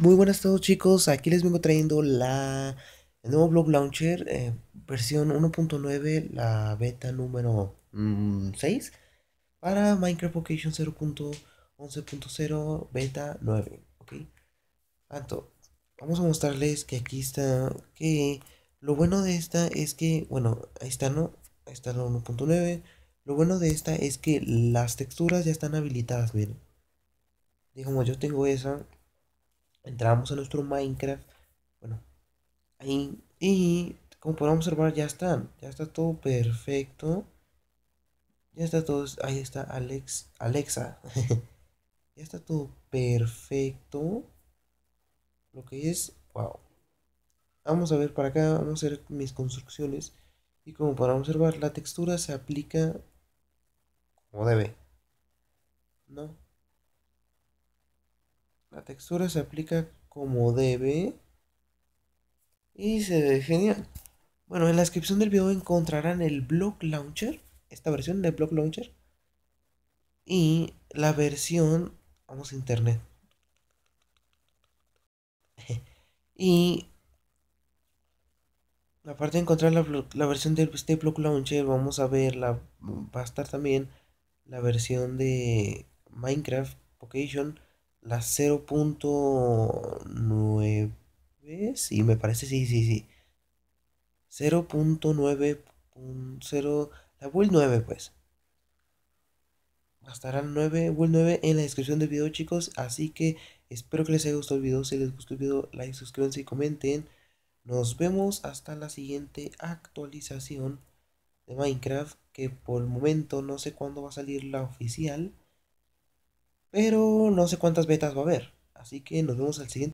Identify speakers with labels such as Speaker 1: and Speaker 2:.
Speaker 1: muy buenas a todos chicos, aquí les vengo trayendo la nuevo blog launcher eh, versión 1.9, la beta número 6 mm, para Minecraft Vocation 0.11.0 beta 9, ok. vamos a mostrarles que aquí está, que lo bueno de esta es que, bueno, ahí está no, ahí está la 1.9, lo bueno de esta es que las texturas ya están habilitadas, miren. Digamos, yo tengo esa, Entramos a nuestro Minecraft. Bueno, ahí. Y como podemos observar, ya están. Ya está todo perfecto. Ya está todo. Ahí está Alex, Alexa. ya está todo perfecto. Lo que es. Wow. Vamos a ver para acá. Vamos a hacer mis construcciones. Y como podrán observar, la textura se aplica como debe. ¿No? La textura se aplica como debe. Y se ve genial. Bueno, en la descripción del video encontrarán el Block Launcher. Esta versión del Block Launcher. Y la versión... Vamos a internet. y... Aparte de encontrar la, versión del este Block Launcher, vamos a ver la... Va a estar también la versión de Minecraft Vocation la 0.9, sí, me parece, sí, sí, sí. 0.9.0, la build 9 pues. Bastará 9, build 9 en la descripción del video chicos, así que espero que les haya gustado el video, si les gustó el video, like, suscríbanse y comenten. Nos vemos hasta la siguiente actualización de Minecraft, que por el momento no sé cuándo va a salir la oficial. Pero no sé cuántas betas va a haber. Así que nos vemos al siguiente.